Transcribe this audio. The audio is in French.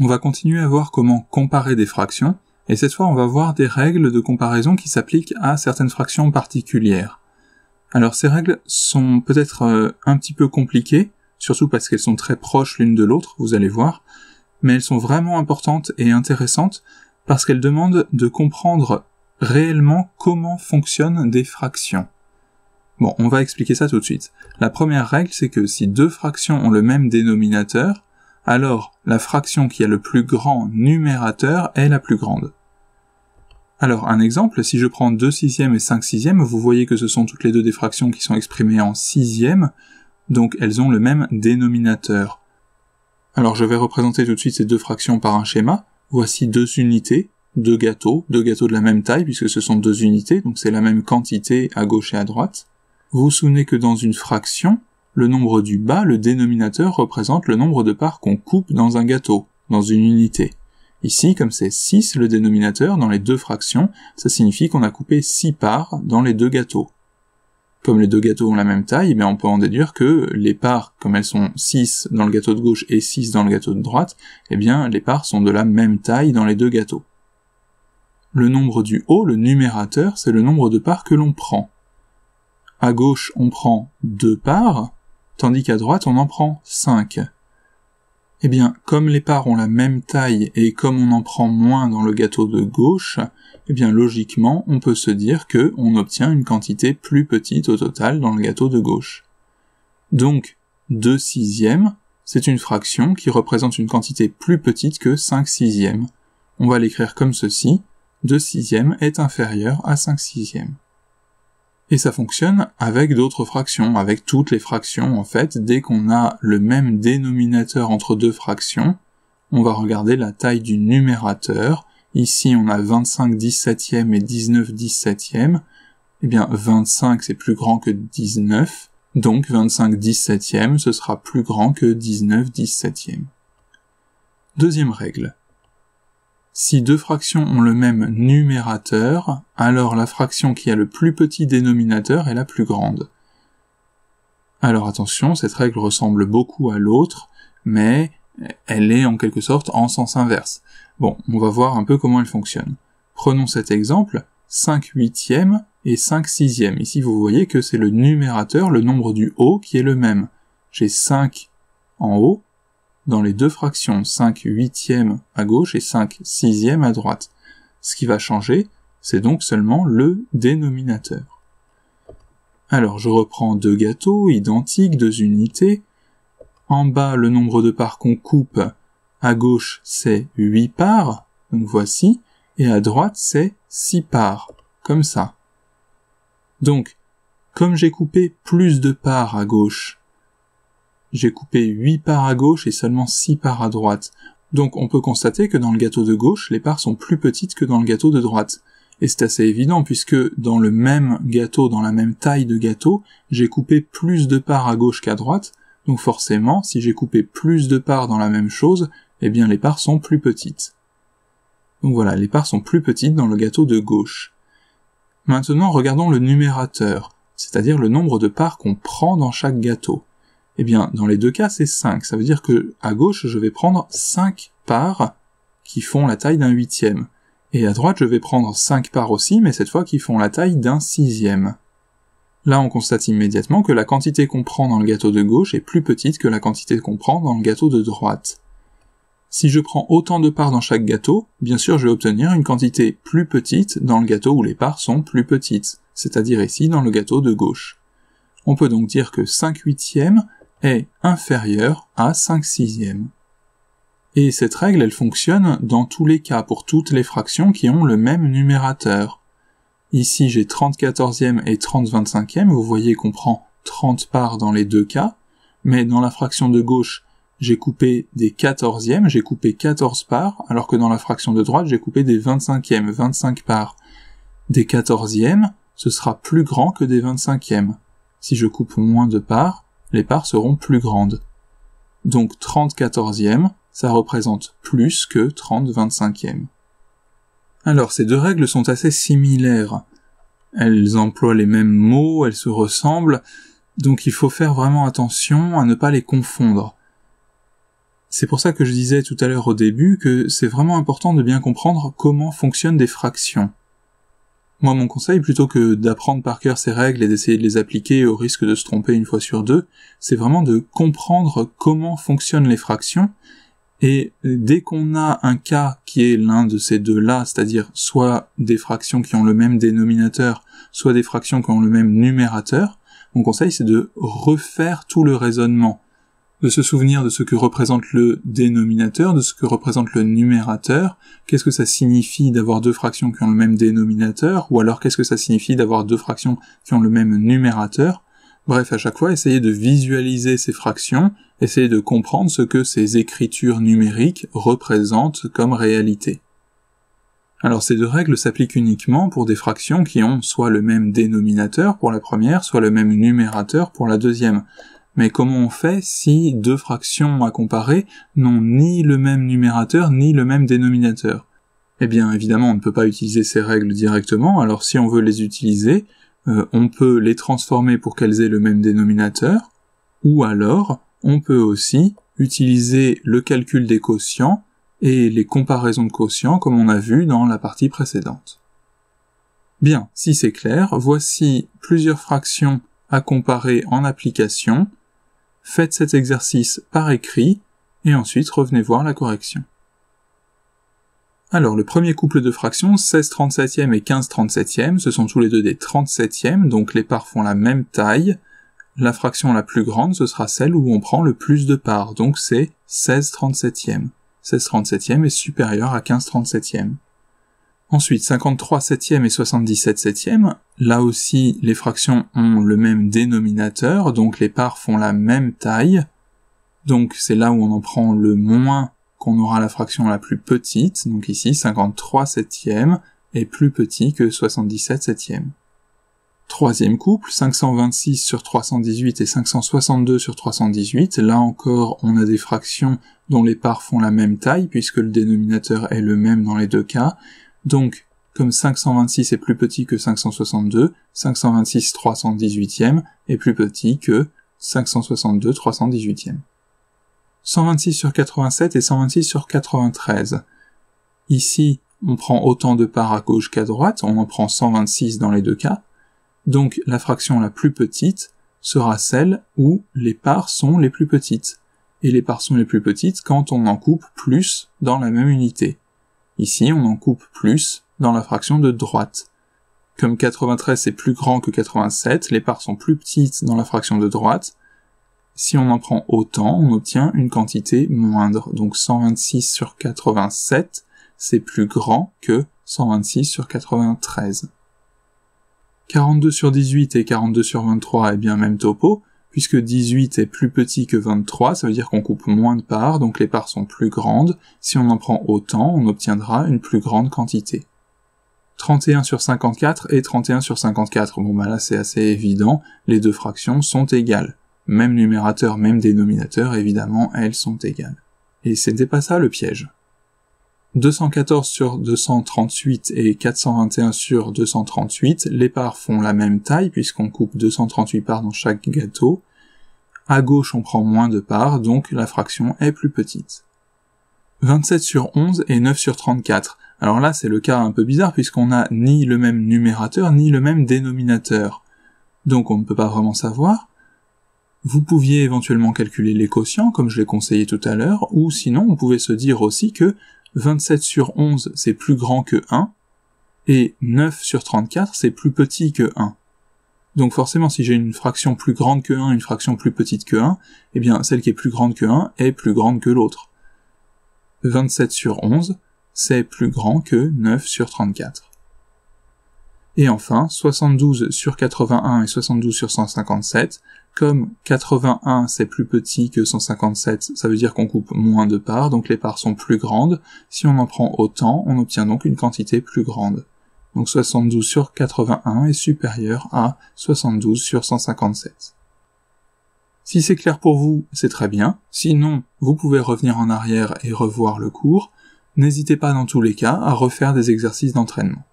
on va continuer à voir comment comparer des fractions, et cette fois on va voir des règles de comparaison qui s'appliquent à certaines fractions particulières. Alors ces règles sont peut-être euh, un petit peu compliquées, surtout parce qu'elles sont très proches l'une de l'autre, vous allez voir, mais elles sont vraiment importantes et intéressantes parce qu'elles demandent de comprendre réellement comment fonctionnent des fractions. Bon, on va expliquer ça tout de suite. La première règle, c'est que si deux fractions ont le même dénominateur, alors la fraction qui a le plus grand numérateur est la plus grande. Alors un exemple, si je prends 2 sixièmes et 5 sixièmes, vous voyez que ce sont toutes les deux des fractions qui sont exprimées en sixièmes, donc elles ont le même dénominateur. Alors je vais représenter tout de suite ces deux fractions par un schéma. Voici deux unités, deux gâteaux, deux gâteaux de la même taille puisque ce sont deux unités, donc c'est la même quantité à gauche et à droite. Vous vous souvenez que dans une fraction, le nombre du bas, le dénominateur, représente le nombre de parts qu'on coupe dans un gâteau, dans une unité. Ici, comme c'est 6 le dénominateur dans les deux fractions, ça signifie qu'on a coupé 6 parts dans les deux gâteaux. Comme les deux gâteaux ont la même taille, eh on peut en déduire que les parts, comme elles sont 6 dans le gâteau de gauche et 6 dans le gâteau de droite, eh bien les parts sont de la même taille dans les deux gâteaux. Le nombre du haut, le numérateur, c'est le nombre de parts que l'on prend. À gauche, on prend deux parts, tandis qu'à droite on en prend 5. Eh bien, comme les parts ont la même taille et comme on en prend moins dans le gâteau de gauche, eh bien logiquement on peut se dire qu'on obtient une quantité plus petite au total dans le gâteau de gauche. Donc 2 sixièmes, c'est une fraction qui représente une quantité plus petite que 5 sixièmes. On va l'écrire comme ceci, 2 sixièmes est inférieur à 5 sixièmes. Et ça fonctionne avec d'autres fractions, avec toutes les fractions en fait. Dès qu'on a le même dénominateur entre deux fractions, on va regarder la taille du numérateur. Ici on a 25 17e et 19 17e. Eh bien 25 c'est plus grand que 19, donc 25 17e ce sera plus grand que 19 17e. Deuxième règle. Si deux fractions ont le même numérateur, alors la fraction qui a le plus petit dénominateur est la plus grande. Alors attention, cette règle ressemble beaucoup à l'autre, mais elle est en quelque sorte en sens inverse. Bon, on va voir un peu comment elle fonctionne. Prenons cet exemple, 5 huitièmes et 5 sixièmes. Ici, vous voyez que c'est le numérateur, le nombre du haut, qui est le même. J'ai 5 en haut dans les deux fractions 5 huitièmes à gauche et 5 sixièmes à droite. Ce qui va changer, c'est donc seulement le dénominateur. Alors je reprends deux gâteaux identiques, deux unités. En bas, le nombre de parts qu'on coupe, à gauche c'est 8 parts, donc voici, et à droite c'est 6 parts, comme ça. Donc, comme j'ai coupé plus de parts à gauche j'ai coupé 8 parts à gauche et seulement 6 parts à droite. Donc on peut constater que dans le gâteau de gauche, les parts sont plus petites que dans le gâteau de droite. Et c'est assez évident puisque dans le même gâteau, dans la même taille de gâteau, j'ai coupé plus de parts à gauche qu'à droite, donc forcément, si j'ai coupé plus de parts dans la même chose, eh bien les parts sont plus petites. Donc voilà, les parts sont plus petites dans le gâteau de gauche. Maintenant, regardons le numérateur, c'est-à-dire le nombre de parts qu'on prend dans chaque gâteau. Eh bien, dans les deux cas, c'est 5. Ça veut dire que à gauche, je vais prendre 5 parts qui font la taille d'un huitième. Et à droite, je vais prendre 5 parts aussi, mais cette fois qui font la taille d'un sixième. Là, on constate immédiatement que la quantité qu'on prend dans le gâteau de gauche est plus petite que la quantité qu'on prend dans le gâteau de droite. Si je prends autant de parts dans chaque gâteau, bien sûr je vais obtenir une quantité plus petite dans le gâteau où les parts sont plus petites, c'est-à-dire ici dans le gâteau de gauche. On peut donc dire que 5 huitièmes est inférieure à 5 sixièmes. Et cette règle, elle fonctionne dans tous les cas pour toutes les fractions qui ont le même numérateur. Ici, j'ai 30 quatorzièmes et 30 vingt e vous voyez qu'on prend 30 parts dans les deux cas, mais dans la fraction de gauche, j'ai coupé des quatorzièmes, j'ai coupé 14 parts, alors que dans la fraction de droite, j'ai coupé des 25e, 25 parts. Des quatorzièmes, ce sera plus grand que des 25e. Si je coupe moins de parts, les parts seront plus grandes. Donc 30 quatorzièmes, ça représente plus que 30 vingt-cinquièmes. Alors ces deux règles sont assez similaires. Elles emploient les mêmes mots, elles se ressemblent, donc il faut faire vraiment attention à ne pas les confondre. C'est pour ça que je disais tout à l'heure au début que c'est vraiment important de bien comprendre comment fonctionnent des fractions. Moi, mon conseil, plutôt que d'apprendre par cœur ces règles et d'essayer de les appliquer au risque de se tromper une fois sur deux, c'est vraiment de comprendre comment fonctionnent les fractions. Et dès qu'on a un cas qui est l'un de ces deux-là, c'est-à-dire soit des fractions qui ont le même dénominateur, soit des fractions qui ont le même numérateur, mon conseil, c'est de refaire tout le raisonnement de se souvenir de ce que représente le dénominateur, de ce que représente le numérateur, qu'est-ce que ça signifie d'avoir deux fractions qui ont le même dénominateur, ou alors qu'est-ce que ça signifie d'avoir deux fractions qui ont le même numérateur. Bref, à chaque fois, essayez de visualiser ces fractions, essayez de comprendre ce que ces écritures numériques représentent comme réalité. Alors ces deux règles s'appliquent uniquement pour des fractions qui ont soit le même dénominateur pour la première, soit le même numérateur pour la deuxième. Mais comment on fait si deux fractions à comparer n'ont ni le même numérateur ni le même dénominateur Eh bien évidemment on ne peut pas utiliser ces règles directement, alors si on veut les utiliser, euh, on peut les transformer pour qu'elles aient le même dénominateur, ou alors on peut aussi utiliser le calcul des quotients et les comparaisons de quotients comme on a vu dans la partie précédente. Bien, si c'est clair, voici plusieurs fractions à comparer en application Faites cet exercice par écrit et ensuite revenez voir la correction. Alors le premier couple de fractions, 16 37e et 15 37e, ce sont tous les deux des 37e, donc les parts font la même taille. La fraction la plus grande, ce sera celle où on prend le plus de parts, donc c'est 16 37e. 16 37e est supérieur à 15 37e. Ensuite, 53 septième et 77 septième. Là aussi, les fractions ont le même dénominateur, donc les parts font la même taille. Donc c'est là où on en prend le moins qu'on aura la fraction la plus petite, donc ici 53 septième est plus petit que 77 septième. Troisième couple, 526 sur 318 et 562 sur 318. Là encore, on a des fractions dont les parts font la même taille, puisque le dénominateur est le même dans les deux cas. Donc, comme 526 est plus petit que 562, 526 318e est plus petit que 562 318e. 126 sur 87 et 126 sur 93. Ici, on prend autant de parts à gauche qu'à droite, on en prend 126 dans les deux cas, donc la fraction la plus petite sera celle où les parts sont les plus petites. Et les parts sont les plus petites quand on en coupe plus dans la même unité. Ici, on en coupe plus dans la fraction de droite. Comme 93 est plus grand que 87, les parts sont plus petites dans la fraction de droite. Si on en prend autant, on obtient une quantité moindre. Donc 126 sur 87, c'est plus grand que 126 sur 93. 42 sur 18 et 42 sur 23 eh bien même topo, Puisque 18 est plus petit que 23, ça veut dire qu'on coupe moins de parts, donc les parts sont plus grandes. Si on en prend autant, on obtiendra une plus grande quantité. 31 sur 54 et 31 sur 54. Bon bah là c'est assez évident, les deux fractions sont égales. Même numérateur, même dénominateur, évidemment, elles sont égales. Et c'était pas ça le piège. 214 sur 238 et 421 sur 238, les parts font la même taille puisqu'on coupe 238 parts dans chaque gâteau. À gauche, on prend moins de parts, donc la fraction est plus petite. 27 sur 11 et 9 sur 34. Alors là, c'est le cas un peu bizarre puisqu'on n'a ni le même numérateur ni le même dénominateur. Donc on ne peut pas vraiment savoir. Vous pouviez éventuellement calculer les quotients, comme je l'ai conseillé tout à l'heure, ou sinon on pouvait se dire aussi que 27 sur 11 c'est plus grand que 1, et 9 sur 34 c'est plus petit que 1. Donc forcément, si j'ai une fraction plus grande que 1, une fraction plus petite que 1, eh bien celle qui est plus grande que 1 est plus grande que l'autre. 27 sur 11, c'est plus grand que 9 sur 34. Et enfin, 72 sur 81 et 72 sur 157, comme 81 c'est plus petit que 157, ça veut dire qu'on coupe moins de parts, donc les parts sont plus grandes. Si on en prend autant, on obtient donc une quantité plus grande. Donc 72 sur 81 est supérieur à 72 sur 157. Si c'est clair pour vous, c'est très bien. Sinon, vous pouvez revenir en arrière et revoir le cours. N'hésitez pas dans tous les cas à refaire des exercices d'entraînement.